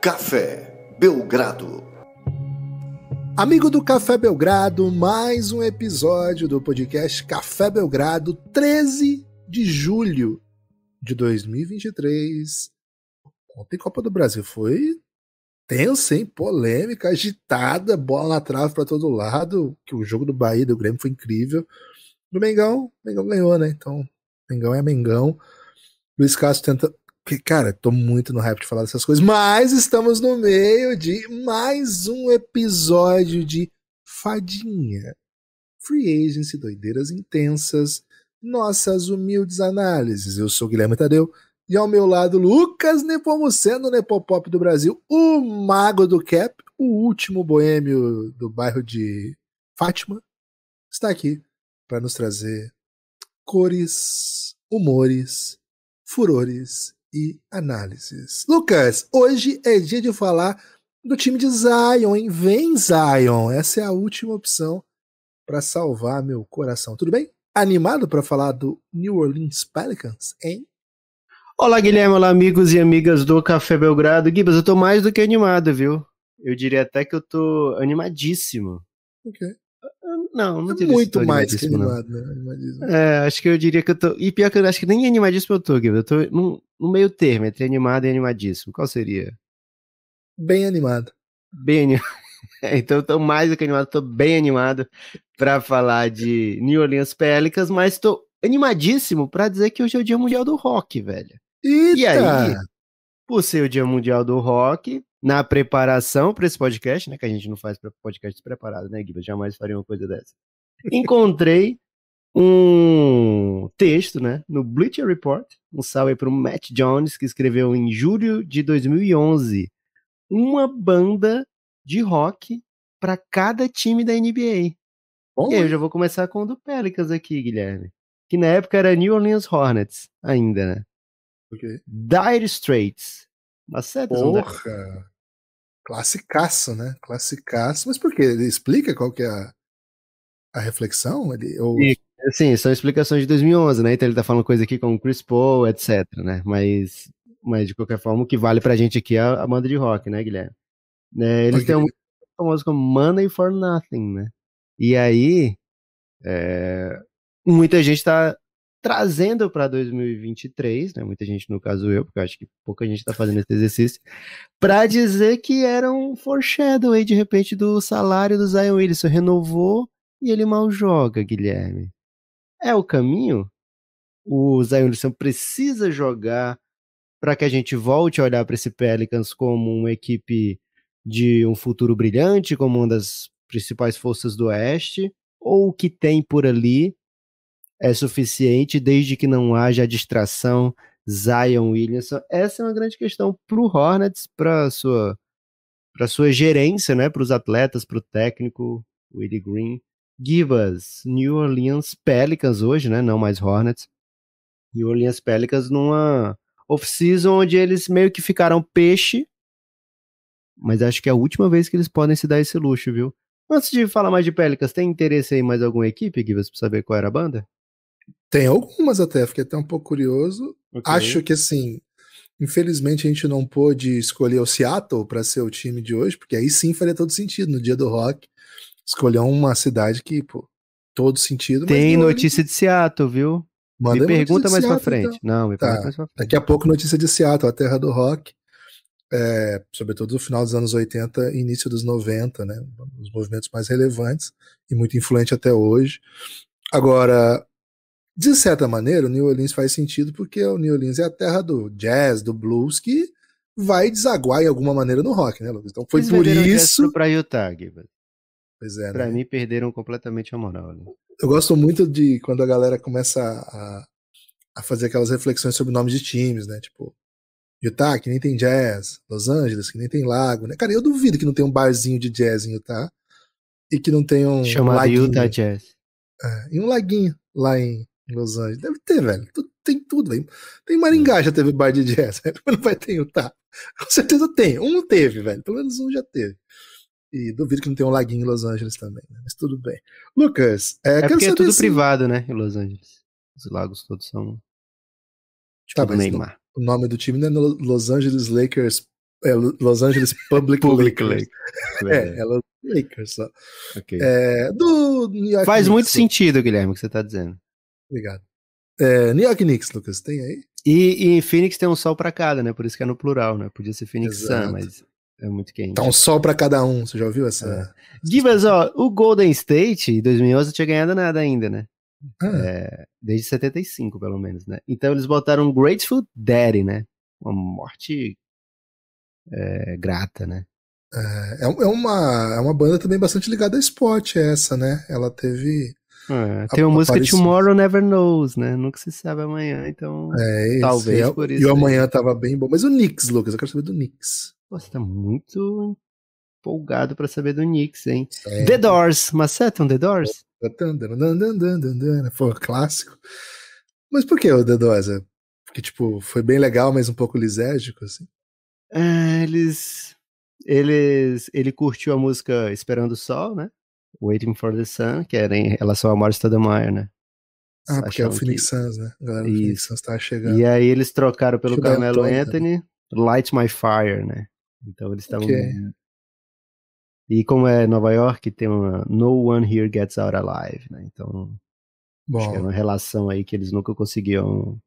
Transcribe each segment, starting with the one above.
Café Belgrado. Amigo do Café Belgrado, mais um episódio do podcast Café Belgrado, 13 de julho de 2023. Ontem Copa do Brasil foi tensa, hein? Polêmica, agitada, bola na trave para todo lado. Que o jogo do Bahia do Grêmio foi incrível. Do Mengão, Mengão ganhou, né? Então, Mengão é Mengão. Luiz Castro tenta, cara, tô muito no hype de falar dessas coisas, mas estamos no meio de mais um episódio de Fadinha. Free Agency, doideiras intensas, nossas humildes análises. Eu sou Guilherme Tadeu e ao meu lado Lucas Nepomuceno, Nepopop do Brasil, o mago do cap, o último boêmio do bairro de Fátima, está aqui para nos trazer cores, humores, furores e análises. Lucas, hoje é dia de falar do time de Zion, hein? Vem Zion, essa é a última opção para salvar meu coração. Tudo bem? Animado para falar do New Orleans Pelicans, hein? Olá, Guilherme, olá, amigos e amigas do Café Belgrado. Gibas, eu tô mais do que animado, viu? Eu diria até que eu tô animadíssimo. Ok. Não, não é muito mais que animado, não. né? Animadíssimo. É, acho que eu diria que eu tô. E pior que eu acho que nem animadíssimo eu tô, Guilherme. Eu tô no, no meio termo, entre animado e animadíssimo. Qual seria? Bem animado. Bem animado. É, então eu tô mais do que animado, tô bem animado para falar de New Orleans Pelicans, mas tô animadíssimo para dizer que hoje é o Dia Mundial do Rock, velho. Eita! E aí, por ser o Dia Mundial do Rock, na preparação para esse podcast, né? Que a gente não faz podcast preparado, né, Guilherme? Jamais faria uma coisa dessa. Encontrei um texto, né, no Bleacher Report, um salve para o Matt Jones, que escreveu em julho de 2011, uma banda de rock para cada time da NBA. Bom, e aí, eu já vou começar com o do Pelicans aqui, Guilherme, que na época era New Orleans Hornets ainda, né? Okay. Dire Straits, uma série né? Porra! Classicaço, né? Classicaço. Mas por quê? Ele explica qual que é a, a reflexão? Ele, ou... E, sim, assim, são explicações de 2011, né? Então ele tá falando coisa aqui como Chris Paul, etc, né? Mas, mas de qualquer forma, o que vale pra gente aqui é a, a banda de rock, né, Guilherme? Né, eles têm um famoso como Money for Nothing, né? E aí, é, muita gente tá trazendo para 2023, né? Muita gente, no caso eu, porque eu acho que pouca gente está fazendo esse exercício, para dizer que era um foreshadow aí, de repente, do salário do Zion Wilson. Renovou e ele mal joga, Guilherme. É o caminho? O Zion Wilson precisa jogar para que a gente volte a olhar para esse Pelicans como uma equipe de um futuro brilhante, como uma das principais forças do Oeste, ou o que tem por ali é suficiente desde que não haja distração Zion Williamson. Essa é uma grande questão para o Hornets, para sua para sua gerência, né, para os atletas, para o técnico Willie Green. Give us New Orleans Pelicans hoje, né, não mais Hornets. New Orleans Pelicans numa off-season onde eles meio que ficaram peixe, mas acho que é a última vez que eles podem se dar esse luxo, viu? Antes de falar mais de Pelicans, tem interesse aí em mais alguma equipe, Givas, para saber qual era a banda? Tem algumas até, fiquei até um pouco curioso. Okay. Acho que assim, infelizmente a gente não pôde escolher o Seattle para ser o time de hoje, porque aí sim faria todo sentido no dia do rock escolher uma cidade que, pô, todo sentido. Tem é notícia de Seattle, viu? Manda me pergunta mais Seattle, pra frente. Então. Não, me tá. pergunta mais pra frente. Daqui a pouco notícia de Seattle, a terra do rock. É, sobretudo no final dos anos 80 e início dos 90, né? Um Os movimentos mais relevantes e muito influente até hoje. Agora, de certa maneira, o New Orleans faz sentido porque o New Orleans é a terra do jazz, do blues, que vai desaguar de alguma maneira no rock, né, Lucas? Então foi Eles por isso. para Utah, Gibbs. Pois é, Pra né? mim, perderam completamente a moral. Né? Eu gosto muito de quando a galera começa a, a fazer aquelas reflexões sobre nomes de times, né? Tipo, Utah, que nem tem jazz, Los Angeles, que nem tem lago, né? Cara, eu duvido que não tenha um barzinho de jazz em Utah e que não tenha um. Chamado Utah Jazz. É, e um laguinho lá em Los Angeles. Deve ter, velho. Tem tudo, velho. Tem Maringá é. já teve bar de jazz, velho. Não vai ter tá. Com certeza tem. Um teve, velho. Pelo menos um já teve. E duvido que não tenha um laguinho em Los Angeles também, né? Mas tudo bem. Lucas, é, é quero é saber é tudo privado, né, em Los Angeles. Os lagos todos são tipo tá, Neymar. O nome do time não é Los Angeles Lakers, é Los Angeles Public, Public Lakers. Lakers. é, é Los Lakers só. Okay. É, do Faz muito sentido, Guilherme, o que você está dizendo. Obrigado. É, New York Knicks, Lucas, tem aí? E, e, em Phoenix tem um sol para cada, né? Por isso que é no plural, né? Podia ser Phoenix Exato. Sun, mas é muito quente. Tá um sol para cada um, você já ouviu essa? É. Divas, ó, o Golden State em 2011 não tinha ganhado nada ainda, né? Ah. É, desde 75, pelo menos, né? Então eles botaram um Grateful Daddy, né? Uma morte é, grata, né? É, é, é, uma, é uma banda também bastante ligada a esporte, essa, né? Ela teve é, tem uma música Tomorrow Never Knows, né? Nunca se sabe amanhã, então. É, esse, talvez é, por isso. E o amanhã tava bem bom. Mas o Knicks, Lucas, eu quero saber do Knicks. Você tá muito empolgado pra saber do Knicks, hein? É. The Doors, macetam é The Doors? Foi um né? clássico. Mas por que o The Doors? É porque, tipo, foi bem legal, mas um pouco lisérgico, assim? É, eles. Eles. Ele curtiu a música Esperando o Sol, né? Waiting for the Sun, que era em relação à morte de Stoudemire, né? Ah, porque é o Phoenix que... Suns, né? A galera, Phoenix Suns tá chegando. E aí eles trocaram pelo Carmelo Anthony, Light My Fire, né? Então eles estavam... Okay. E como é Nova York, tem uma No One Here Gets Out Alive, né? Então, Bom. acho que era é uma relação aí que eles nunca conseguiam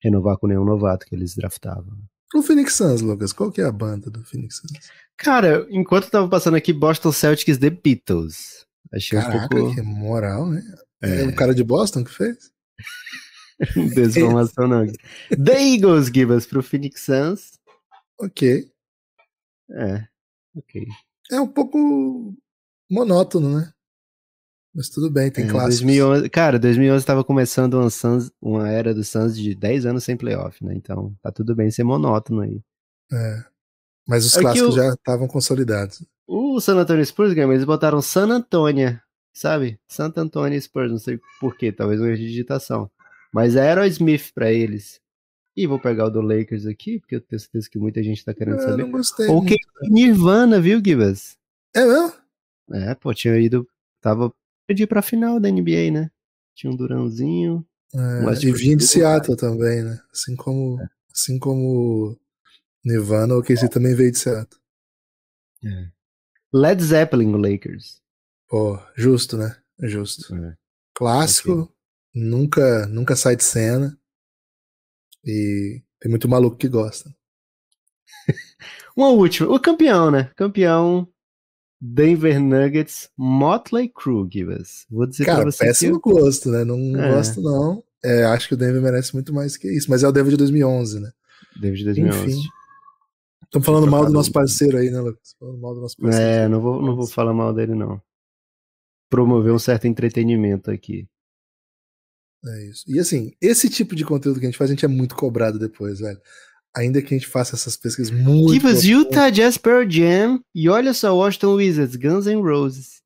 renovar com nenhum novato que eles draftavam. O Phoenix Suns, Lucas, qual que é a banda do Phoenix Suns? Cara, enquanto eu tava passando aqui, Boston Celtics The Beatles. Achei Caraca, um pouco... que moral, né? É. é um cara de Boston que fez? Desformação não. The Eagles, Gibas, pro Phoenix Suns. Ok. É, ok. É um pouco monótono, né? Mas tudo bem, tem é, 2011, cara, 2011 estava começando uma, Suns, uma era do Suns de 10 anos sem playoff, né? Então tá tudo bem ser monótono aí. É. Mas os é clássicos o, já estavam consolidados. O San Antonio Spurs game eles botaram San Antonio, sabe? Santo Antônio Spurs, não sei porquê, talvez uma digitação. Mas é Aerosmith para eles. E vou pegar o do Lakers aqui, porque eu tenho certeza que muita gente tá querendo eu é, saber. Não gostei Ou que Nirvana, viu, Gibas? É mesmo? É, pô, tinha ido. Tava de ir pra final da NBA, né? Tinha um Durãozinho. É, um e de né? Seattle também, né? Assim como, é. assim como Nirvana, o que é. também veio de Seattle. É. Led Zeppelin, o Lakers. Pô, justo, né? Justo. É. Clássico, nunca, nunca sai de cena. E tem muito maluco que gosta. Uma última. O campeão, né? Campeão Denver Nuggets, Motley Crue, Givas. Vou dizer Cara, pra você. Péssimo que eu... gosto, né? Não é. gosto, não. É, acho que o Denver merece muito mais que isso. Mas é o Denver de 2011, né? Denver de 2011. Enfim. Estamos falando mal do nosso parceiro aí, né, Lucas? Falando mal do nosso é, parceiro. É, não vou, não vou falar mal dele, não. Promover um certo entretenimento aqui. É isso. E assim, esse tipo de conteúdo que a gente faz, a gente é muito cobrado depois, velho ainda que a gente faça essas pesquisas muito. Give us Utah Jasper Jam e olha só Washington Wizards, Guns N' Roses.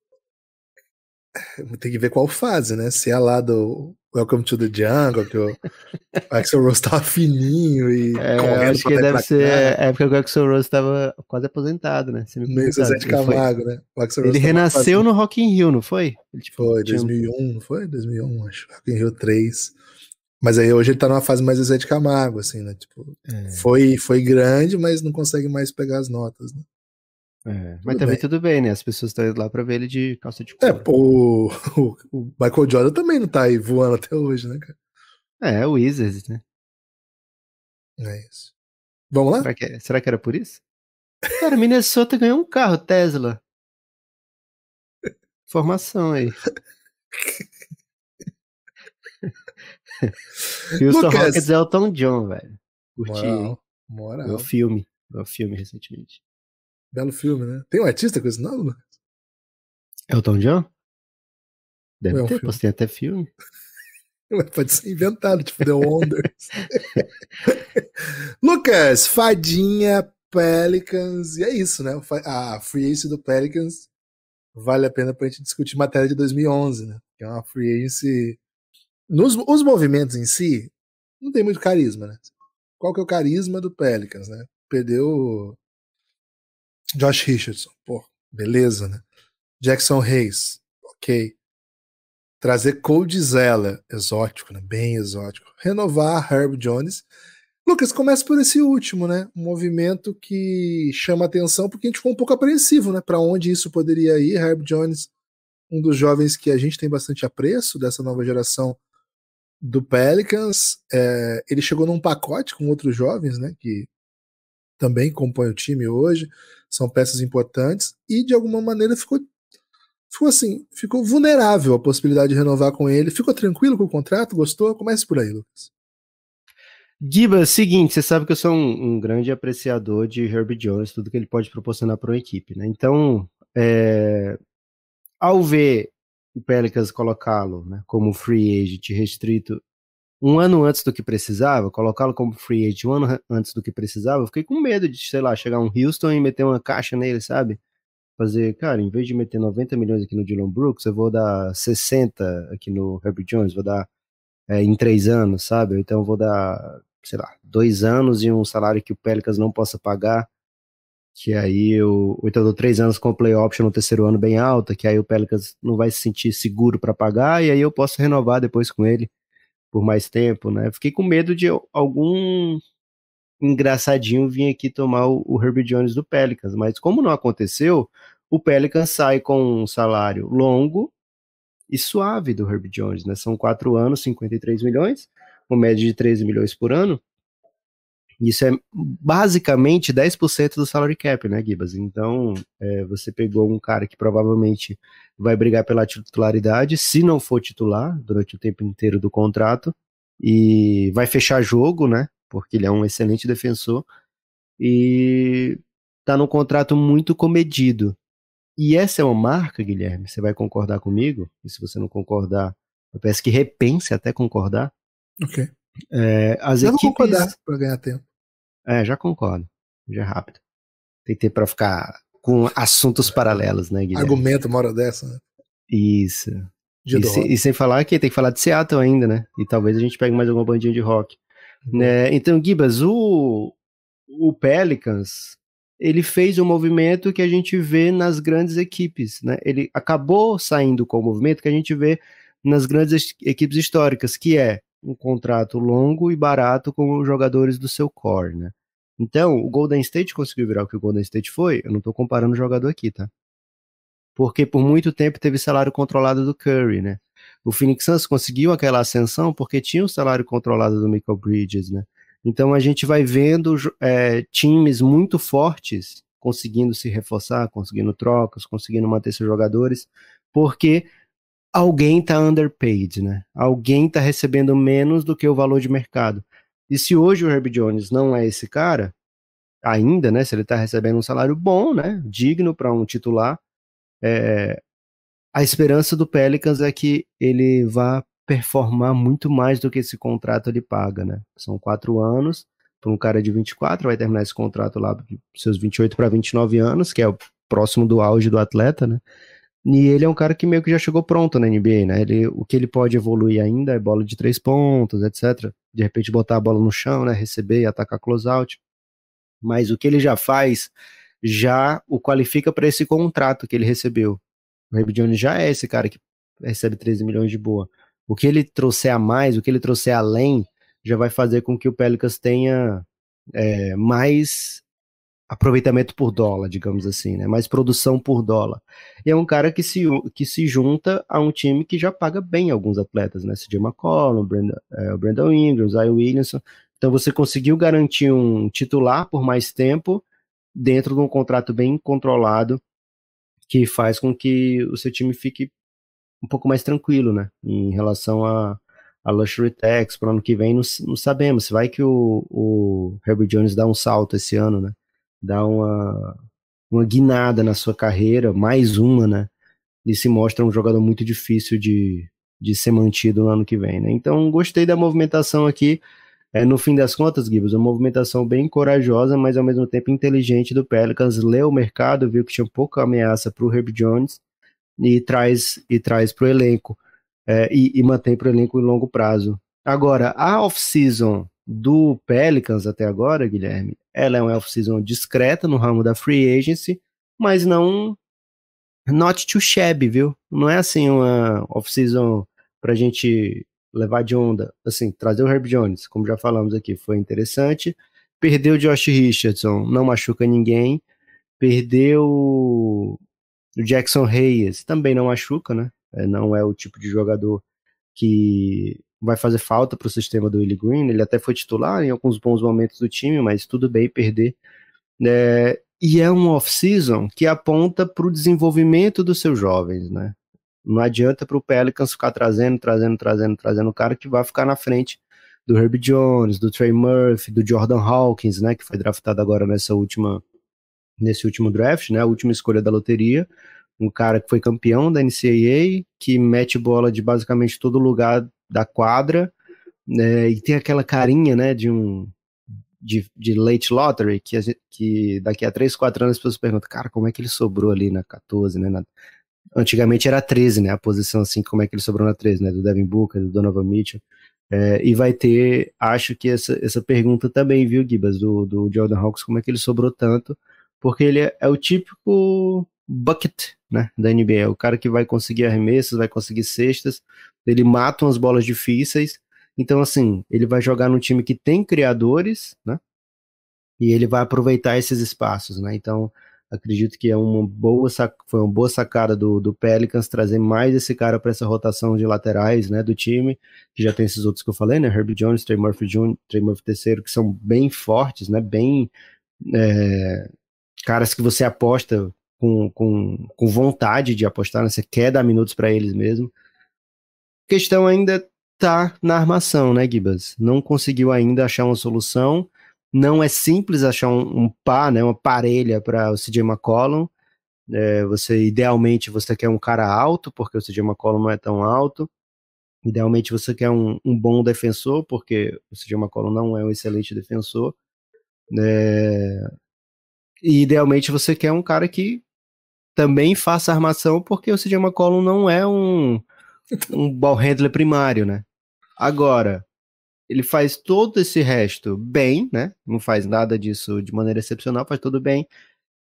É, tem que ver qual fase, né? Se é lá do Welcome to the Jungle, que o Axel Rose tava fininho e. É, acho que deve ser a época que o Axel Rose tava quase aposentado, né? Meio Zé de Camargo, né? ele renasceu no Rock in Rio, não foi? Ele, tipo, foi, 2001, não foi? 2001, acho. Rock in Rio 3. Mas aí hoje ele tá numa fase mais Zé de Camargo, assim, né? Tipo, é. foi, foi grande, mas não consegue mais pegar as notas, né? É, mas também bem. tudo bem, né? As pessoas estão indo lá pra ver ele de calça de é, couro. É, pô, o, o, Michael Jordan também não tá aí voando até hoje, né, cara? É, é o Wizards, né? É isso. Vamos lá? Será que, será que era por isso? Cara, Minnesota ganhou um carro, Tesla. Formação aí. Houston Lucas. Rockets é o Tom John, velho. Curti moral, meu filme. Meu filme recentemente. Belo filme, né? Tem um artista com esse nome, Lucas? É Tom John? Deve ter, é um até filme. Pode ser inventado, tipo The Wonders. Lucas, fadinha, Pelicans, e é isso, né? A free agency do Pelicans vale a pena pra gente discutir matéria de 2011, né? Que é uma free agency nos, os movimentos em si, não tem muito carisma, né? Qual que é o carisma do Pelicans, né? Perdeu Josh Richardson, pô, beleza, né? Jackson Reis, ok. Trazer Cody Zella, exótico, né? Bem exótico. Renovar Herb Jones. Lucas, começa por esse último, né? Um movimento que chama atenção porque a gente ficou um pouco apreensivo, né? Para onde isso poderia ir? Herb Jones, um dos jovens que a gente tem bastante apreço dessa nova geração do Pelicans, é, ele chegou num pacote com outros jovens, né, que também compõem o time hoje, são peças importantes, e de alguma maneira ficou, ficou assim, ficou vulnerável à possibilidade de renovar com ele. Ficou tranquilo com o contrato? Gostou? Comece por aí, Lucas. Giba, é seguinte, você sabe que eu sou um, um grande apreciador de Herbie Jones, tudo que ele pode proporcionar para uma equipe, né? Então, é, ao ver o Pelicans colocá-lo né, como free agent restrito um ano antes do que precisava, colocá-lo como free agent um ano antes do que precisava, eu fiquei com medo de, sei lá, chegar um Houston e meter uma caixa nele, sabe? Fazer, cara, em vez de meter 90 milhões aqui no Dylan Brooks, eu vou dar 60 aqui no Herbert Jones, vou dar é, em três anos, sabe? Então eu vou dar, sei lá, dois anos e um salário que o Pelicans não possa pagar que aí eu, o Itadou três anos com play option no terceiro ano bem alta, que aí o Pelicans não vai se sentir seguro para pagar, e aí eu posso renovar depois com ele por mais tempo, né? Fiquei com medo de algum engraçadinho vir aqui tomar o, o Herbie Jones do Pelicans, mas como não aconteceu, o Pelicans sai com um salário longo e suave do Herbie Jones, né? São quatro anos, 53 milhões, uma média de 13 milhões por ano, isso é basicamente 10% do salary cap, né, Gibas? Então, é, você pegou um cara que provavelmente vai brigar pela titularidade, se não for titular durante o tempo inteiro do contrato, e vai fechar jogo, né? Porque ele é um excelente defensor e tá num contrato muito comedido. E essa é uma marca, Guilherme, você vai concordar comigo? E se você não concordar, eu peço que repense até concordar. Ok. É, as eu equipes... concordar para ganhar tempo. É, já concordo. Já é rápido. Tem tempo para ficar com assuntos paralelos, né, Guilherme? Argumento uma hora dessa, né? Isso. E, se, e, sem falar que tem que falar de Seattle ainda, né? E talvez a gente pegue mais alguma bandinha de rock. Uhum. Né? Então, Gibas, o, o Pelicans, ele fez um movimento que a gente vê nas grandes equipes, né? Ele acabou saindo com o movimento que a gente vê nas grandes equipes históricas, que é um contrato longo e barato com os jogadores do seu core, né? Então, o Golden State conseguiu virar o que o Golden State foi. Eu não estou comparando o jogador aqui, tá? Porque por muito tempo teve salário controlado do Curry, né? O Phoenix Suns conseguiu aquela ascensão porque tinha o salário controlado do Michael Bridges, né? Então a gente vai vendo é, times muito fortes conseguindo se reforçar, conseguindo trocas, conseguindo manter seus jogadores, porque alguém está underpaid, né? Alguém está recebendo menos do que o valor de mercado. E se hoje o Herb Jones não é esse cara, ainda, né? Se ele está recebendo um salário bom, né? Digno para um titular, é... a esperança do Pelicans é que ele vá performar muito mais do que esse contrato ele paga, né? São quatro anos para um cara de 24, vai terminar esse contrato lá de seus 28 para 29 anos, que é o próximo do auge do atleta, né? E ele é um cara que meio que já chegou pronto na NBA, né? Ele, o que ele pode evoluir ainda é bola de três pontos, etc. De repente botar a bola no chão, né? Receber e atacar closeout. Mas o que ele já faz já o qualifica para esse contrato que ele recebeu. O Herb Jones já é esse cara que recebe 13 milhões de boa. O que ele trouxer a mais, o que ele trouxer além, já vai fazer com que o Pelicans tenha é, mais aproveitamento por dólar, digamos assim, né? Mais produção por dólar. E é um cara que se, que se junta a um time que já paga bem alguns atletas, né? CJ McCollum, é, Brandon, é, Ingram, Zion Williamson. Então você conseguiu garantir um titular por mais tempo dentro de um contrato bem controlado que faz com que o seu time fique um pouco mais tranquilo, né? Em relação a, a luxury tax para o ano que vem, não, não, sabemos. Vai que o, o Herbert Jones dá um salto esse ano, né? dá uma, uma guinada na sua carreira, mais uma, né? E se mostra um jogador muito difícil de, de ser mantido no ano que vem, né? Então, gostei da movimentação aqui. É, no fim das contas, Gibbs, uma movimentação bem corajosa, mas ao mesmo tempo inteligente do Pelicans. Leu o mercado, viu que tinha pouca ameaça para o Herb Jones e traz e traz para o elenco. É, e, e mantém para o elenco em longo prazo. Agora, a off-season do Pelicans até agora, Guilherme, ela é uma off-season discreta no ramo da free agency, mas não not too shabby, viu? Não é assim uma off-season pra gente levar de onda. Assim, trazer o Herb Jones, como já falamos aqui, foi interessante. Perdeu o Josh Richardson, não machuca ninguém. Perdeu o Jackson Reyes, também não machuca, né? É, não é o tipo de jogador que vai fazer falta para o sistema do Willie Green. Ele até foi titular em alguns bons momentos do time, mas tudo bem perder. É, e é um off-season que aponta para o desenvolvimento dos seus jovens, né? Não adianta para o Pelicans ficar trazendo, trazendo, trazendo, trazendo o cara que vai ficar na frente do Herb Jones, do Trey Murphy, do Jordan Hawkins, né, que foi draftado agora nessa última nesse último draft, né, a última escolha da loteria, um cara que foi campeão da NCAA, que mete bola de basicamente todo lugar da quadra, né, e tem aquela carinha, né, de um de, de late lottery, que, gente, que daqui a 3, 4 anos as pessoas perguntam, cara, como é que ele sobrou ali na 14, né, na, antigamente era 13, né, a posição assim, como é que ele sobrou na 13, né, do Devin Booker, do Donovan Mitchell, é, e vai ter, acho que essa, essa pergunta também, viu, Gibas, do, do Jordan Hawks, como é que ele sobrou tanto, porque ele é, é o típico bucket, né, da NBA, é o cara que vai conseguir arremessos, vai conseguir cestas, ele mata umas bolas difíceis. Então, assim, ele vai jogar num time que tem criadores, né? E ele vai aproveitar esses espaços, né? Então, acredito que é uma boa foi uma boa sacada do, do Pelicans trazer mais esse cara para essa rotação de laterais, né, do time, que já tem esses outros que eu falei, né, Herbie Jones, Trey Murphy Jr., Trey Murphy terceiro, que são bem fortes, né, bem é, caras que você aposta com, com, com vontade de apostar, né, você quer dar minutos para eles mesmo questão ainda tá na armação, né, Gibas? Não conseguiu ainda achar uma solução. Não é simples achar um, um par, né, uma parelha para o CJ McCollum. É, você idealmente você quer um cara alto, porque o CJ McCollum não é tão alto. Idealmente você quer um, um bom defensor, porque o CJ McCollum não é um excelente defensor. É, e idealmente você quer um cara que também faça armação, porque o CJ McCollum não é um um ball handler primário, né? Agora, ele faz todo esse resto bem, né? Não faz nada disso de maneira excepcional, faz tudo bem.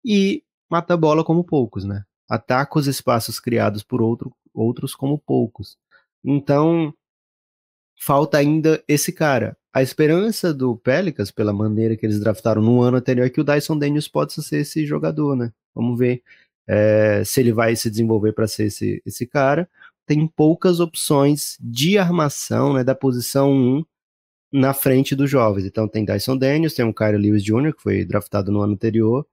E mata a bola como poucos, né? Ataca os espaços criados por outro, outros como poucos. Então, falta ainda esse cara. A esperança do Pelicans, pela maneira que eles draftaram no ano anterior, é que o Dyson Daniels possa ser esse jogador, né? Vamos ver é, se ele vai se desenvolver para ser esse, esse cara tem poucas opções de armação né, da posição 1 na frente dos jovens. Então tem Dyson Daniels, tem um Kyrie Lewis Jr., que foi draftado no ano anterior,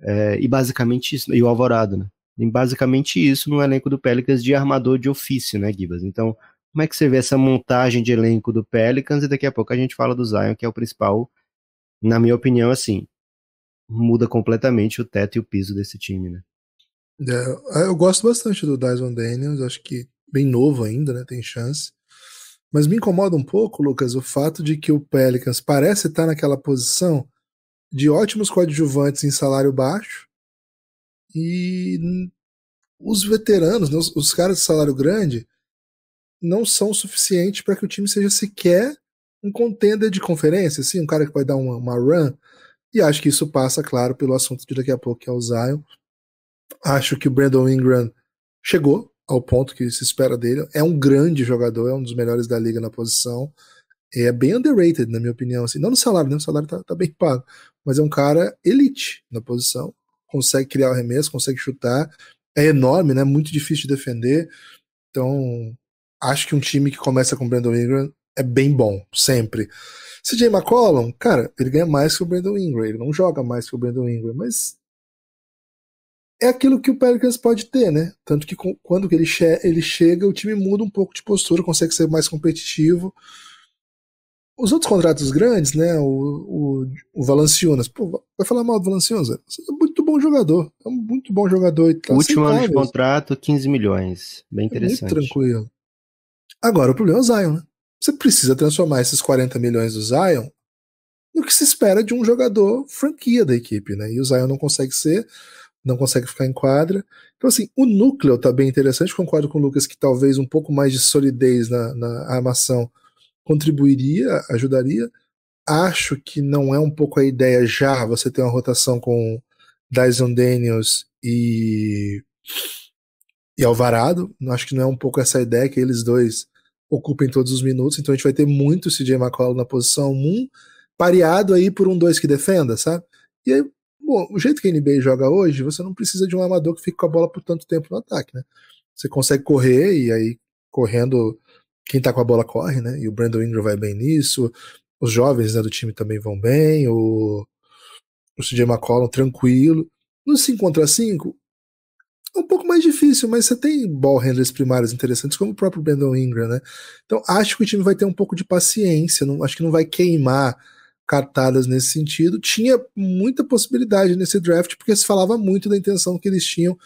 é, e basicamente isso, e o Alvorada, né? Tem basicamente isso no elenco do Pelicans de armador de ofício, né, Gibas? Então, como é que você vê essa montagem de elenco do Pelicans? E daqui a pouco a gente fala do Zion, que é o principal, na minha opinião, assim, muda completamente o teto e o piso desse time, né? É, é, eu gosto bastante do Dyson Daniels, acho que bem novo ainda, né? Tem chance. Mas me incomoda um pouco, Lucas, o fato de que o Pelicans parece estar naquela posição de ótimos coadjuvantes em salário baixo e os veteranos, né, os, os caras de salário grande, não são suficientes para que o time seja sequer um contender de conferência, assim, um cara que vai dar uma, uma run. E acho que isso passa, claro, pelo assunto de daqui a pouco, que é o Zion. Acho que o Brandon Ingram chegou ao ponto que se espera dele. É um grande jogador, é um dos melhores da liga na posição. É bem underrated, na minha opinião. Assim, não no salário, né? O salário tá, tá bem pago. Mas é um cara elite na posição. Consegue criar o arremesso, consegue chutar. É enorme, né? Muito difícil de defender. Então, acho que um time que começa com o Brandon Ingram é bem bom, sempre. CJ McCollum, cara, ele ganha mais que o Brandon Ingram. Ele não joga mais que o Brandon Ingram, mas é aquilo que o Pelicans pode ter, né? Tanto que quando ele, che ele chega, o time muda um pouco de postura, consegue ser mais competitivo. Os outros contratos grandes, né? O, o, o Valanciunas, pô, vai falar mal do Valanciunas? É muito bom jogador, é um muito bom jogador. E tá Último ano de contrato, 15 milhões, bem interessante. É muito tranquilo. Agora, o problema é o Zion, né? Você precisa transformar esses 40 milhões do Zion no que se espera de um jogador franquia da equipe, né? E o Zion não consegue ser não consegue ficar em quadra. Então, assim, o núcleo tá bem interessante. Concordo com o Lucas que talvez um pouco mais de solidez na, na armação contribuiria, ajudaria. Acho que não é um pouco a ideia já você ter uma rotação com Dyson Daniels e, e Alvarado. Acho que não é um pouco essa ideia que eles dois ocupem todos os minutos. Então a gente vai ter muito CJ McCollum na posição 1, pareado aí por um 2 que defenda, sabe? E aí Bom, o jeito que a NBA joga hoje, você não precisa de um armador que fique com a bola por tanto tempo no ataque, né? Você consegue correr e aí correndo quem tá com a bola corre, né? E o Brandon Ingram vai bem nisso. Os jovens né, do time também vão bem. O, o CJ McCollum tranquilo. No 5 contra 5 é um pouco mais difícil, mas você tem ball handlers primários interessantes, como o próprio Brandon Ingram, né? Então acho que o time vai ter um pouco de paciência. Não, acho que não vai queimar cartadas nesse sentido. Tinha muita possibilidade nesse draft, porque se falava muito da intenção que eles tinham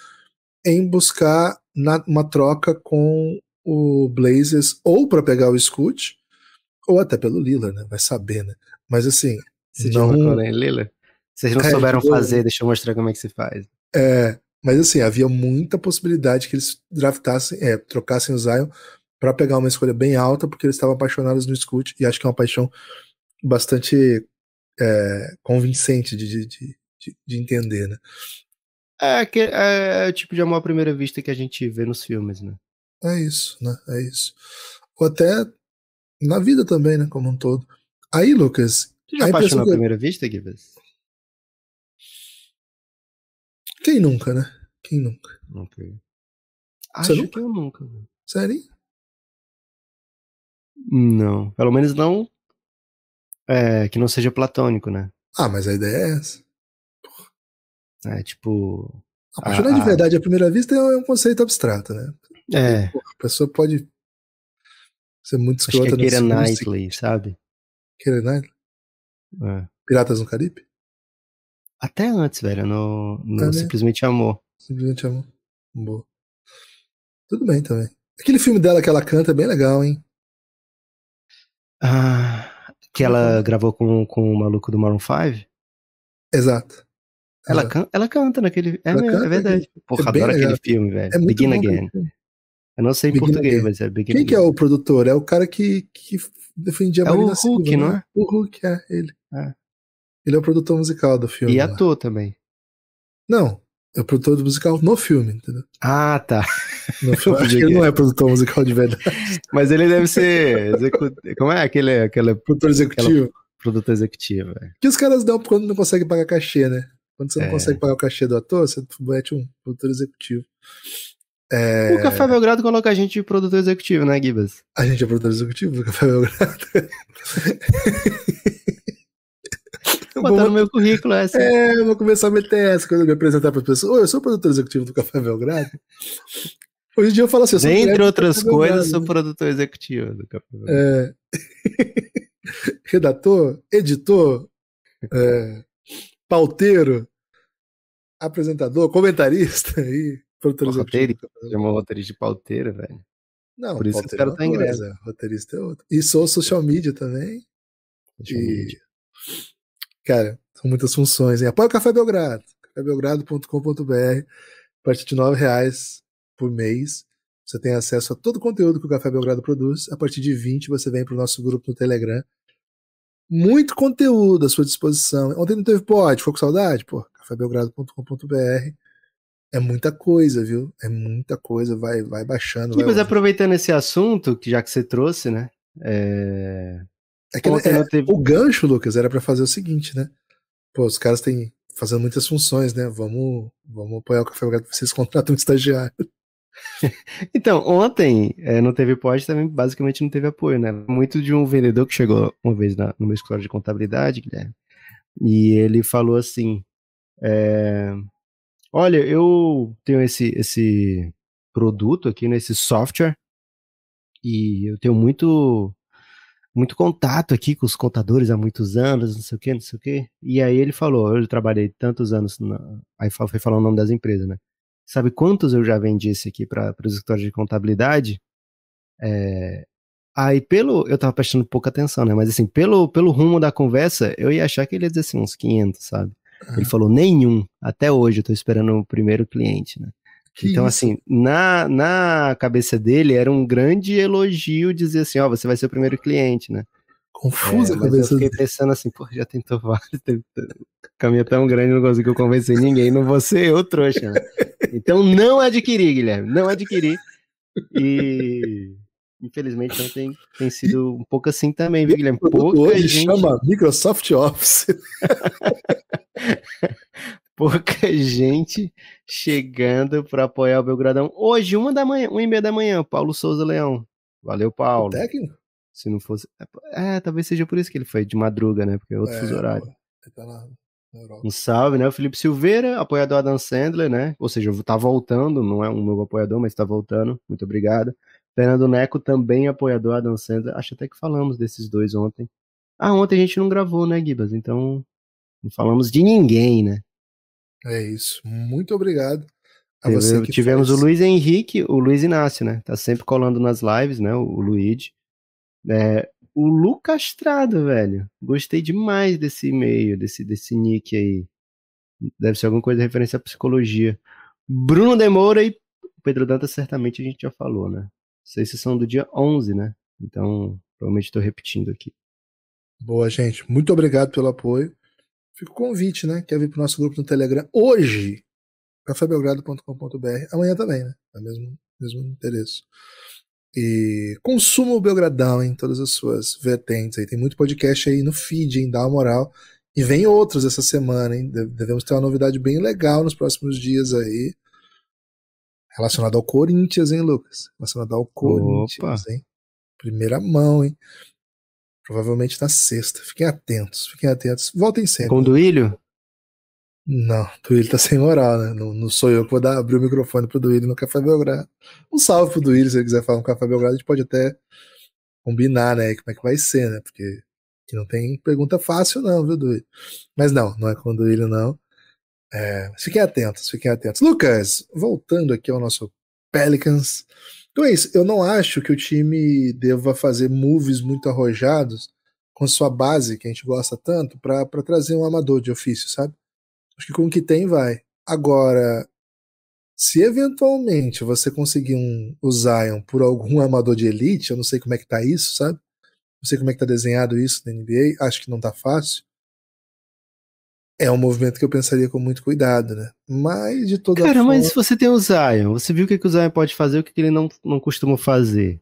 em buscar na, uma troca com o Blazers, ou para pegar o Scoot, ou até pelo Lila, né? Vai saber, né? Mas assim. não... McCollum, Vocês não é, souberam eu... fazer, deixa eu mostrar como é que se faz. É, mas assim, havia muita possibilidade que eles draftassem, é, trocassem o Zion para pegar uma escolha bem alta, porque eles estavam apaixonados no Scoot, e acho que é uma paixão bastante é, convincente de, de, de, de, entender, né? É, que, é, é o tipo de amor à primeira vista que a gente vê nos filmes, né? É isso, né? É isso. Ou até na vida também, né? Como um todo. Aí, Lucas. Você já apaixonou à que... primeira vista, Guilherme? Quem nunca, né? Quem nunca? Ok. Acho nunca? que eu nunca. Né? Sério? Não. Pelo menos não é, que não seja platônico, né? Ah, mas a ideia é essa. É, tipo. Apaixonar de verdade à primeira vista é um é conceito abstrato, né? É. Porra, a pessoa pode ser muito escrota Acho que é Knightley, sabe? Keira Knightley? É. Piratas no Caribe? Até antes, velho, no, no é, né? Simplesmente né? Amor. Simplesmente Amor. Boa. Tudo bem também. Aquele filme dela que ela canta é bem legal, hein? Ah. Que ela uhum. gravou com, com o maluco do Maroon 5? Exato. Ela, ela, can, ela canta naquele. É, é canta, é verdade. É, Porra, é adoro legal. aquele filme, velho. É Begin bom, Again. Eu não sei em Begin português, again. mas é Begin Quem Again. Quem que é o produtor? É o cara que, que defendia é a Marina Silva. É o Hulk, Silva, não né? é? O Hulk, é, ele. É. Ele é o produtor musical do filme. E é ator também. Não, é produtor musical no filme, entendeu? Ah, tá. No filme, acho que ele não é produtor musical de verdade. Mas ele deve ser. Como é aquele. aquele produtor executivo. Aquela... Produtor executivo. É. Que os caras dão quando não conseguem pagar cachê, né? Quando você não é. consegue pagar o cachê do ator, você mete um produtor executivo. É... O Café Belgrado coloca a gente de produtor executivo, né, Gibas? A gente é produtor executivo do Café Belgrado. Botar vou... no meu currículo essa. É, vou começar a meter essa quando eu me apresentar para as pessoas. Oi, eu sou produtor executivo do Café Belgrado. Hoje em dia eu falo assim. Eu Entre outras coisas, sou né? produtor executivo do Café Belgrado. É... Redator, editor, é... pauteiro, apresentador, comentarista e Produtor roteirista, chamou roteirista de pauteiro, velho. Não, por isso que o cara tá em inglês. Roteirista é outro. E sou social media também. Social e... media. Cara, são muitas funções. Hein? Apoia o Café Belgrado. cafébelgrado.com.br. A partir de R$ reais por mês, você tem acesso a todo o conteúdo que o Café Belgrado produz. A partir de 20 você vem para o nosso grupo no Telegram. Muito conteúdo à sua disposição. Ontem não teve pode, ficou com saudade? Pô, cafébelgrado.com.br. É muita coisa, viu? É muita coisa, vai, vai baixando. Sim, vai mas ouvindo. aproveitando esse assunto, que já que você trouxe, né? É... É que, é, teve... O gancho, Lucas, era para fazer o seguinte, né? Pô, os caras têm fazendo muitas funções, né? Vamos, vamos apoiar o café para vocês contratam um estagiário. então, ontem é, não teve pode também basicamente não teve apoio, né? Muito de um vendedor que chegou uma vez na, no meu escritório de contabilidade, Guilherme, e ele falou assim: é, Olha, eu tenho esse, esse produto aqui, nesse né, software, e eu tenho muito muito contato aqui com os contadores há muitos anos, não sei o quê, não sei o quê. E aí ele falou, eu trabalhei tantos anos, na... aí foi falar o nome das empresas, né? Sabe quantos eu já vendi isso aqui para os escritórios de contabilidade? É... Aí pelo, eu tava prestando pouca atenção, né? Mas assim, pelo, pelo rumo da conversa, eu ia achar que ele ia dizer assim, uns 500, sabe? Ele falou, nenhum, até hoje, eu tô esperando o primeiro cliente, né? Que então, isso? assim, na, na cabeça dele era um grande elogio dizer assim: ó, oh, você vai ser o primeiro cliente, né? Confusa é, a cabeça. Eu fiquei pensando assim, pô, já tentou vários, caminho é tão grande, não conseguiu convencer ninguém, não você, eu trouxa. Né? Então não adquiri, Guilherme, não adquiri. E infelizmente não tem, tem sido um pouco assim também, viu, Guilherme? Pouca Hoje gente... chama Microsoft Office. pouca gente chegando para apoiar o Belgradão. Hoje, uma da manhã, uma e meia da manhã, Paulo Souza Leão. Valeu, Paulo. O técnico? Se não fosse. É, é, talvez seja por isso que ele foi de madruga, né? Porque é outro é, fuso horário. Ele tá na, Europa. Um salve, né? O Felipe Silveira, apoiador Adam Sandler, né? Ou seja, tá voltando, não é um novo apoiador, mas tá voltando. Muito obrigado. Fernando Neco, também apoiador Adam Sandler. Acho até que falamos desses dois ontem. Ah, ontem a gente não gravou, né, Gibas? Então, não falamos de ninguém, né? É isso. Muito obrigado. A você que Tivemos faz. o Luiz Henrique, o Luiz Inácio, né? Tá sempre colando nas lives, né? O, o Luigi. É, o Lucas Castrado, velho. Gostei demais desse e-mail, desse, desse nick aí. Deve ser alguma coisa de referência à psicologia. Bruno Demora e Pedro Dantas, certamente a gente já falou, né? Vocês são do dia 11, né? Então, provavelmente estou repetindo aqui. Boa, gente. Muito obrigado pelo apoio. Fico o convite, né? Quer vir pro nosso grupo no Telegram hoje, cafébelgrado.com.br, amanhã também, né? É o mesmo, mesmo endereço. E consuma o Belgradão em todas as suas vertentes. Aí tem muito podcast aí no feed, hein? Dá uma moral. E vem outros essa semana, hein? Devemos ter uma novidade bem legal nos próximos dias aí. Relacionado ao Corinthians, hein, Lucas? Relacionado ao Corinthians, hein? Primeira mão, hein? Provavelmente na sexta. Fiquem atentos, fiquem atentos. Voltem sempre. Com o Duílio? Não, Duílio tá sem moral, né? Não, não, sou eu que vou dar, abrir o microfone pro Duílio no Café Belgrado. Um salve pro Duílio, se ele quiser falar no Café Belgrado, a gente pode até combinar, né? Como é que vai ser, né? Porque que não tem pergunta fácil, não, viu, Duílio? Mas não, não é com o Duílio, não. É, fiquem atentos, fiquem atentos. Lucas, voltando aqui ao nosso Pelicans, então é isso. Eu não acho que o time deva fazer moves muito arrojados com sua base, que a gente gosta tanto, para trazer um amador de ofício, sabe? Acho que com o que tem vai. Agora, se eventualmente você conseguir um, o Zion por algum amador de elite, eu não sei como é que tá isso, sabe? Não sei como é que tá desenhado isso na NBA, acho que não tá fácil é um movimento que eu pensaria com muito cuidado, né? Mas de toda Cara, forma. Cara, mas se você tem o Zion, você viu o que, que o Zion pode fazer e o que, que ele não, não costuma fazer.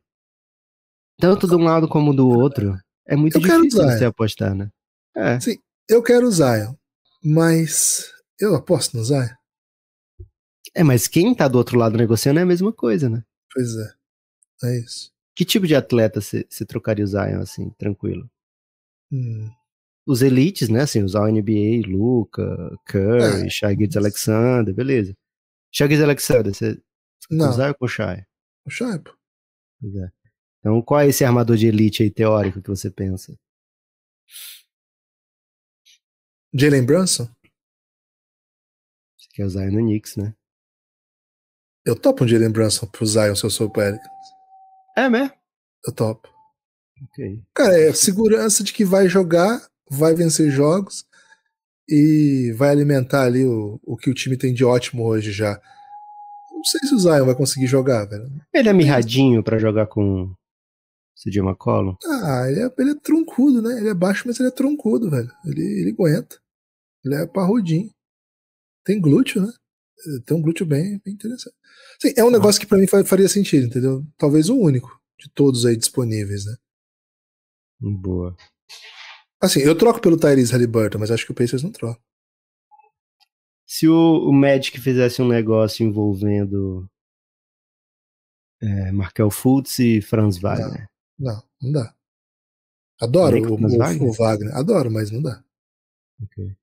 Tanto de um lado como do outro, é muito eu difícil você apostar, né? É. Sim, eu quero o Zion, mas eu aposto no Zion. É, mas quem tá do outro lado negociando é a mesma coisa, né? Pois é. É isso. Que tipo de atleta você trocaria o Zion assim, tranquilo? Hum os elites, né? Assim, usar o NBA, Luca, Curry, é. Shai Alexander, beleza. Shai Alexander, você não. usar ou com o Shai? O Shai, pô. Pois é. Então, qual é esse armador de elite aí teórico que você pensa? Jalen Brunson? Você quer usar no Knicks, né? Eu topo um Jalen Brunson pro Zion se eu sou o Pelicans. É mesmo? Eu topo. Ok. Cara, é segurança de que vai jogar vai vencer jogos e vai alimentar ali o, o que o time tem de ótimo hoje já. Não sei se o Zion vai conseguir jogar, velho. Ele é mirradinho para jogar com CJ McCollum? Ah, ele é, ele é troncudo, né? Ele é baixo, mas ele é troncudo, velho. Ele, ele aguenta. Ele é parrudinho. Tem glúteo, né? Tem um glúteo bem, bem interessante. Sim, é um tá. negócio que para mim faria sentido, entendeu? Talvez o único de todos aí disponíveis, né? Boa. Assim, eu troco pelo Tyrese Halliburton, mas acho que o Pacers não troca. Se o, o Magic fizesse um negócio envolvendo é, Markel Fultz e Franz Wagner. Não, não, não dá. Adoro o, o, Wagner? o, Wagner? adoro, mas não dá. Okay.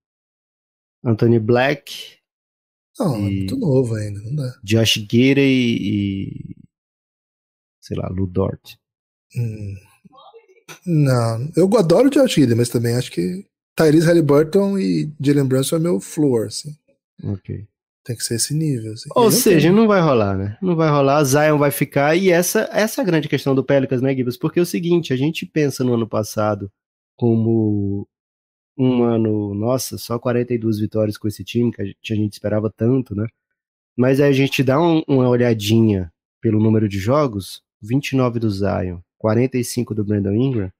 Anthony Black. Não, é muito novo ainda, não dá. Josh Gere e, e sei lá, Lu Dort. Hum. Não, eu adoro o Josh Gilliam, mas também acho que Tyrese Halliburton e Jalen Brunson é meu floor, assim. Ok. Tem que ser esse nível. Assim. Ou não seja, não vai rolar, né? Não vai rolar, Zion vai ficar, e essa, essa é a grande questão do Pelicans, né, Gibbs? Porque é o seguinte, a gente pensa no ano passado como um ano, nossa, só 42 vitórias com esse time, que a gente, a gente esperava tanto, né? Mas aí a gente dá um, uma olhadinha pelo número de jogos, 29 do Zion, 45 do Brandon Ingram,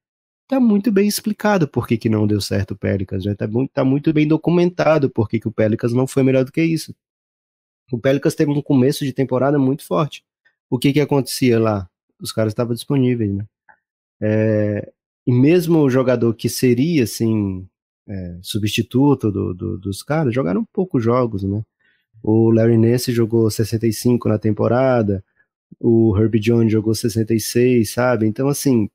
tá muito bem explicado por que, que não deu certo o Pelicans, né? Tá muito, tá muito bem documentado por que, que o Pelicans não foi melhor do que isso. O Pelicans teve um começo de temporada muito forte. O que que acontecia lá? Os caras estavam disponíveis, né? É, e mesmo o jogador que seria, assim, é, substituto do, do, dos caras, jogaram poucos jogos, né? O Larry Nance jogou 65 na temporada, o Herbie Jones jogou 66, sabe? Então, assim,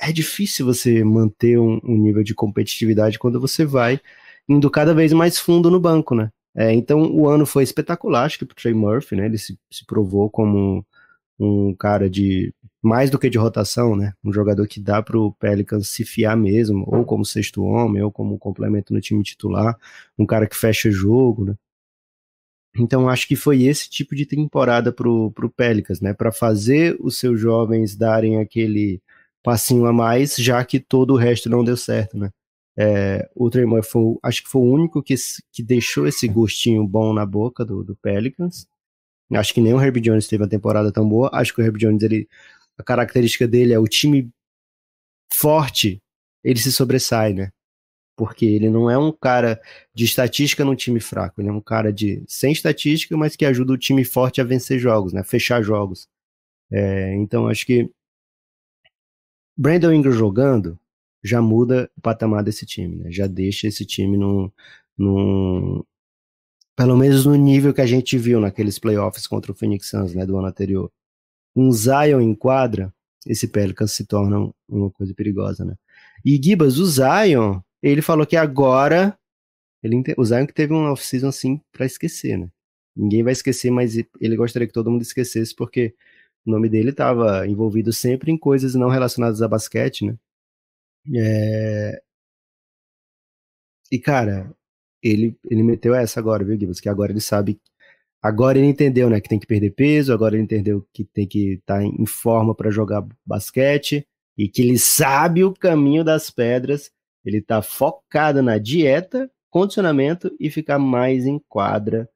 é difícil você manter um, um, nível de competitividade quando você vai indo cada vez mais fundo no banco, né? É, então, o ano foi espetacular, acho que pro Trey Murphy, né? Ele se, se provou como um, cara de mais do que de rotação, né? Um jogador que dá para o Pelicans se fiar mesmo, ou como sexto homem, ou como complemento no time titular, um cara que fecha jogo, né? Então acho que foi esse tipo de temporada pro, pro Pelicans, né? Para fazer os seus jovens darem aquele passinho a mais, já que todo o resto não deu certo, né? É, o Tremor foi, acho que foi o único que, que deixou esse gostinho bom na boca do, do Pelicans. Acho que nem o Herb Jones teve uma temporada tão boa. Acho que o Herb Jones, ele, a característica dele é o time forte, ele se sobressai, né? porque ele não é um cara de estatística num time fraco, ele é um cara de sem estatística, mas que ajuda o time forte a vencer jogos, né? Fechar jogos. É, então acho que Brandon Ingram jogando já muda o patamar desse time, né? Já deixa esse time num, pelo menos no nível que a gente viu naqueles playoffs contra o Phoenix Suns, né, do ano anterior. Um Zion em quadra, esse Pelicans se torna uma coisa perigosa, né? E Gibas, o Zion, ele falou que agora. Ele, o Zion que teve um off-season assim para esquecer, né? Ninguém vai esquecer, mas ele gostaria que todo mundo esquecesse, porque o nome dele estava envolvido sempre em coisas não relacionadas a basquete, né? É... E, cara, ele, ele meteu essa agora, viu, Gibbs? Que agora ele sabe. Agora ele entendeu, né? Que tem que perder peso, agora ele entendeu que tem que estar tá em forma para jogar basquete e que ele sabe o caminho das pedras ele está focado na dieta, condicionamento e ficar mais em quadra.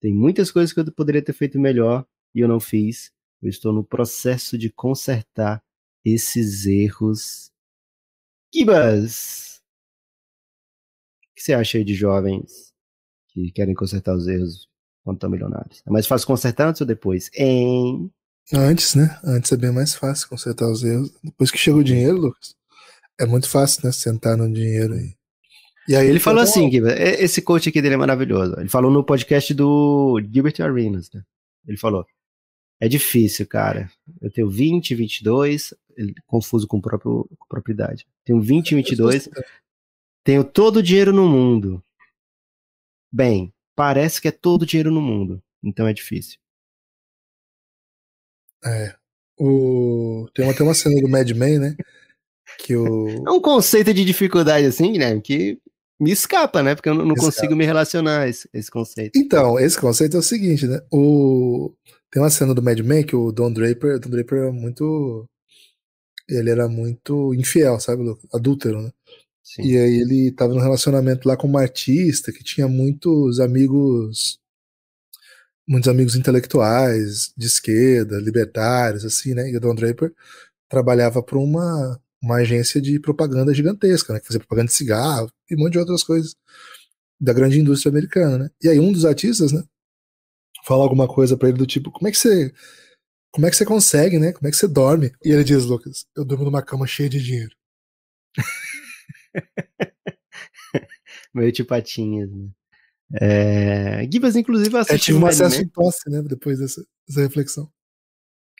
Tem muitas coisas que eu poderia ter feito melhor e eu não fiz. Eu estou no processo de consertar esses erros. Kibas! O que você acha aí de jovens que querem consertar os erros quando estão milionários? É mais fácil consertar antes ou depois? Hein? Antes, né? Antes é bem mais fácil consertar os erros. Depois que chega o hum. dinheiro, Lucas, é muito fácil, né? Sentar no dinheiro aí. E aí ele, ele falou, falou assim, Giba, é, esse coach aqui dele é maravilhoso. Ele falou no podcast do Gilbert Arenas, né? Ele falou: é difícil, cara. Eu tenho 20, 22, confuso com, próprio, com propriedade. Tenho 20, 22, tenho todo o dinheiro no mundo. Bem, parece que é todo o dinheiro no mundo, então é difícil. É. O... Tem até uma cena do Mad Men, né? que o... É um conceito de dificuldade assim, Guilherme, que me escapa, né? Porque eu não, consigo me relacionar a esse, esse conceito. Então, esse conceito é o seguinte, né? O... Tem uma cena do Mad Men que o Don Draper, o Don Draper era é muito... Ele era muito infiel, sabe? Adúltero, né? Sim. E aí ele tava num relacionamento lá com uma artista que tinha muitos amigos muitos amigos intelectuais de esquerda, libertários assim, né? E o Don Draper trabalhava para uma uma agência de propaganda gigantesca, né? Que fazia propaganda de cigarro e um monte de outras coisas da grande indústria americana, né? E aí um dos artistas, né? Fala alguma coisa para ele do tipo, como é que você como é que você consegue, né? Como é que você dorme? E ele diz, Lucas, eu durmo numa cama cheia de dinheiro. Meio de patinhas, né? É... Gibas, inclusive, assistiu. É, tive tipo um acesso de tosse, né? Depois dessa, dessa reflexão.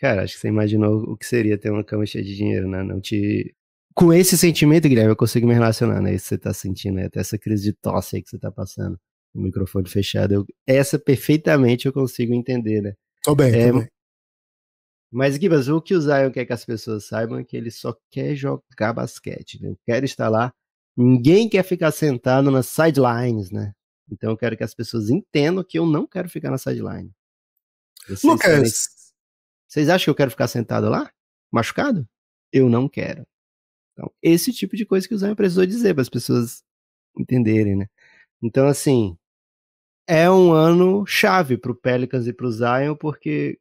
Cara, acho que você imaginou o que seria ter uma cama cheia de dinheiro, né? Não te. Com esse sentimento, Guilherme, eu consigo me relacionar, né? Isso que você tá sentindo, né? Até essa crise de tosse aí que você tá passando. O microfone fechado. Eu... Essa perfeitamente eu consigo entender, né? Tô bem, é... tô bem. Mas, Gibas, o que o Zion quer que as pessoas saibam é que ele só quer jogar basquete, né? Eu quero estar lá. Ninguém quer ficar sentado nas sidelines, né? Então eu quero que as pessoas entendam que eu não quero ficar na sideline. Lucas, vocês acham que eu quero ficar sentado lá? Machucado? Eu não quero. Então, esse tipo de coisa que o Zion precisou dizer para as pessoas entenderem, né? Então, assim, é um ano chave para o Pelicans e para o Zion, porque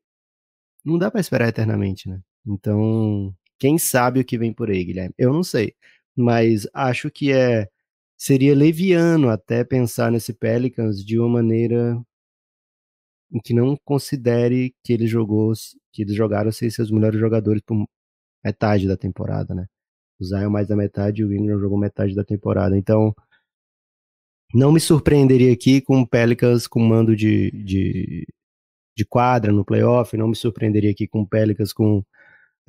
não dá para esperar eternamente, né? Então, quem sabe o que vem por aí, Guilherme? Eu não sei, mas acho que é seria leviano até pensar nesse Pelicans de uma maneira em que não considere que ele jogou que eles jogaram sem seus melhores jogadores por metade da temporada, né? O Zion mais da metade e o Ingram jogou metade da temporada. Então, não me surpreenderia aqui com o Pelicans com mando de, de, de quadra no playoff, não me surpreenderia aqui com o Pelicans com,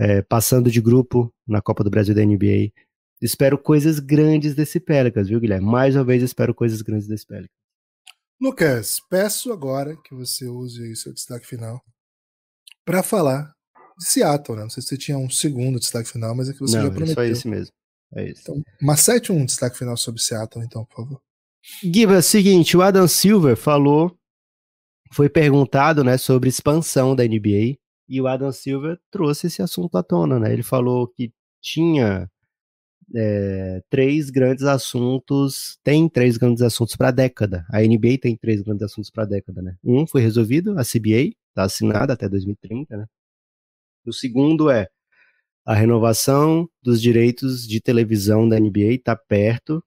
é, passando de grupo na Copa do Brasil da NBA. Espero coisas grandes desse Pelicans, viu, Guilherme? Mais uma vez, espero coisas grandes desse Pelicans. Lucas, peço agora que você use aí seu destaque final para falar de Seattle, né? Não sei se você tinha um segundo destaque final, mas é que você Não, já prometeu. Não, é esse mesmo. É isso. Então, sete um destaque final sobre Seattle, então, por favor. Giba, é seguinte, o Adam Silver falou, foi perguntado, né, sobre expansão da NBA, e o Adam Silver trouxe esse assunto à tona, né? Ele falou que tinha é, três grandes assuntos, tem três grandes assuntos para a década. A NBA tem três grandes assuntos para a década, né? Um foi resolvido, a CBA, está assinada até 2030, né? O segundo é a renovação dos direitos de televisão da NBA está perto.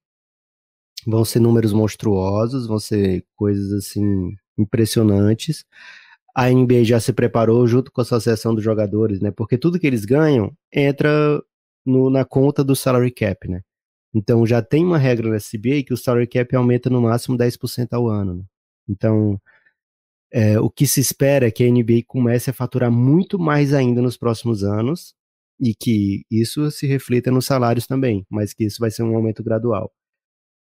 Vão ser números monstruosos, vão ser coisas assim impressionantes. A NBA já se preparou junto com a Associação dos Jogadores, né? Porque tudo que eles ganham entra no, na conta do salary cap, né? Então já tem uma regra na CBA que o salary cap aumenta no máximo 10% ao ano. Né? Então, é, o que se espera é que a NBA comece a faturar muito mais ainda nos próximos anos e que isso se reflita nos salários também, mas que isso vai ser um aumento gradual.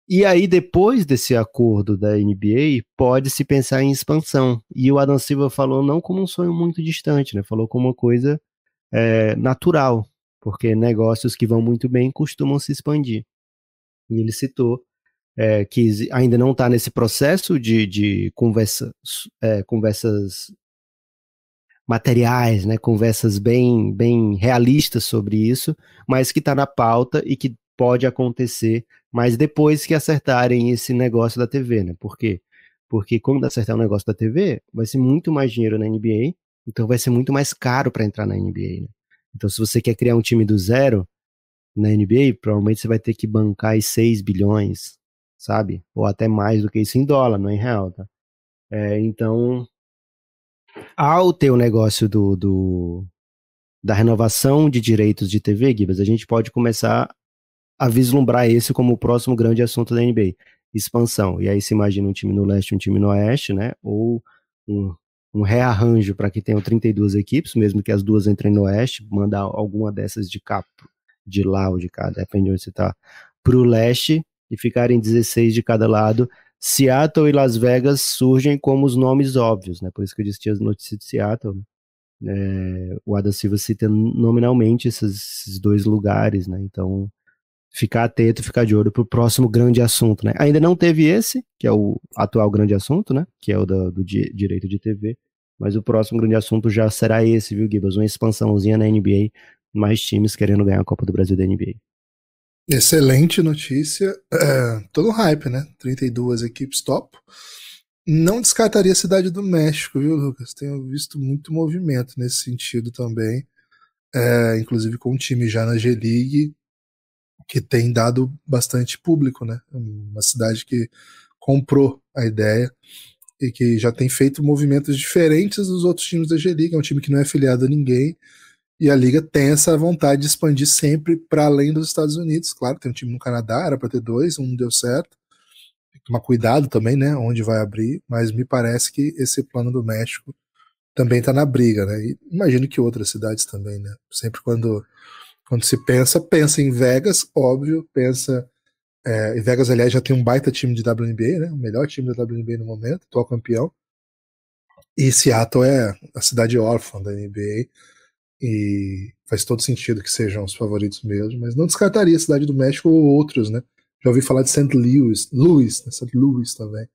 E aí, depois desse acordo da NBA, pode-se pensar em expansão. E o Adam Silva falou não como um sonho muito distante, né? Falou como uma coisa é, natural, porque negócios que vão muito bem costumam se expandir. E ele citou é, que ainda não está nesse processo de, de é, conversas materiais, né, conversas bem, bem realistas sobre isso, mas que está na pauta e que pode acontecer, mas depois que acertarem esse negócio da TV, né? Por quê? Porque quando acertar o negócio da TV, vai ser muito mais dinheiro na NBA, então vai ser muito mais caro para entrar na NBA, né? Então se você quer criar um time do zero na NBA, provavelmente você vai ter que bancar aí 6 bilhões, sabe? Ou até mais do que isso em dólar, não é em real, tá? É, então, ao ter o negócio do, do, da renovação de direitos de TV, Gibas, a gente pode começar a vislumbrar esse como o próximo grande assunto da NBA, expansão. E aí se imagina um time no leste, um time no oeste, né? Ou um, um rearranjo para que tenham 32 equipes, mesmo que as duas entrem no oeste, mandar alguma dessas de cá, de lá ou de cá, depende de onde você está, para o leste, e ficarem 16 de cada lado. Seattle e Las Vegas surgem como os nomes óbvios, né? Por isso que eu disse que as notícias de Seattle. Né? É, o Ada Silva cita nominalmente esses, esses, dois lugares, né? Então, ficar atento, ficar de olho para o próximo grande assunto, né? Ainda não teve esse, que é o atual grande assunto, né? Que é o do, do di direito de TV, mas o próximo grande assunto já será esse, viu, Gibas? Uma expansãozinha na NBA, mais times querendo ganhar a Copa do Brasil da NBA. Excelente notícia. É, todo hype, né? 32 equipes top. Não descartaria a Cidade do México, viu, Lucas? Tenho visto muito movimento nesse sentido também. É, inclusive com um time já na G-League, que tem dado bastante público, né? Uma cidade que comprou a ideia e que já tem feito movimentos diferentes dos outros times da G-League. É um time que não é filiado a ninguém, e a liga tem essa vontade de expandir sempre para além dos Estados Unidos. Claro, tem um time no Canadá, era para ter dois, um não deu certo. Tem que tomar cuidado também, né? Onde vai abrir. Mas me parece que esse plano do México também está na briga, né? E imagino que outras cidades também, né? Sempre quando, quando se pensa, pensa em Vegas, óbvio, pensa. É, e Vegas, aliás, já tem um baita time de WNBA, né? O melhor time da WNBA no momento, atual campeão. E Seattle é a cidade órfã da NBA e faz todo sentido que sejam os favoritos mesmo, mas não descartaria a Cidade do México ou outros, né? Já ouvi falar de St. Louis, Louis, né? St. Louis também,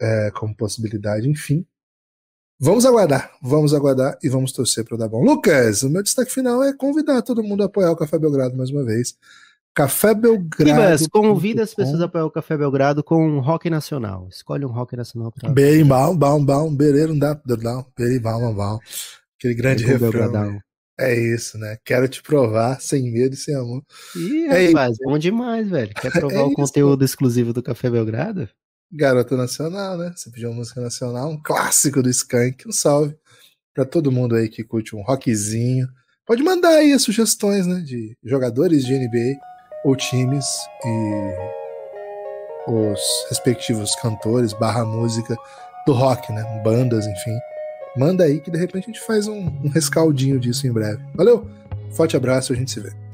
é, como possibilidade, enfim. Vamos aguardar, vamos aguardar e vamos torcer para dar bom. Lucas, o meu destaque final é convidar todo mundo a apoiar o Café Belgrado mais uma vez. Café Belgrado. Ibas, convida as pessoas a apoiar o Café Belgrado com um rock nacional. Escolhe um rock nacional para. Bem, bom, bom, bom, bereiro, dá, dá, bem, bom, bom, bom. Aquele grande refrão. É isso, né? Quero te provar sem medo e sem amor. Ih, é rapaz, isso. Né? bom demais, velho. Quer é provar é o conteúdo né? exclusivo do Café Belgrado? Garota Nacional, né? Você pediu uma música nacional, um clássico do Skank. Um salve para todo mundo aí que curte um rockzinho. Pode mandar aí as sugestões, né? De jogadores de NBA ou times e os respectivos cantores barra música do rock, né? Bandas, enfim manda aí que de repente a gente faz um, um rescaldinho disso em breve. Valeu, forte abraço, a gente se vê.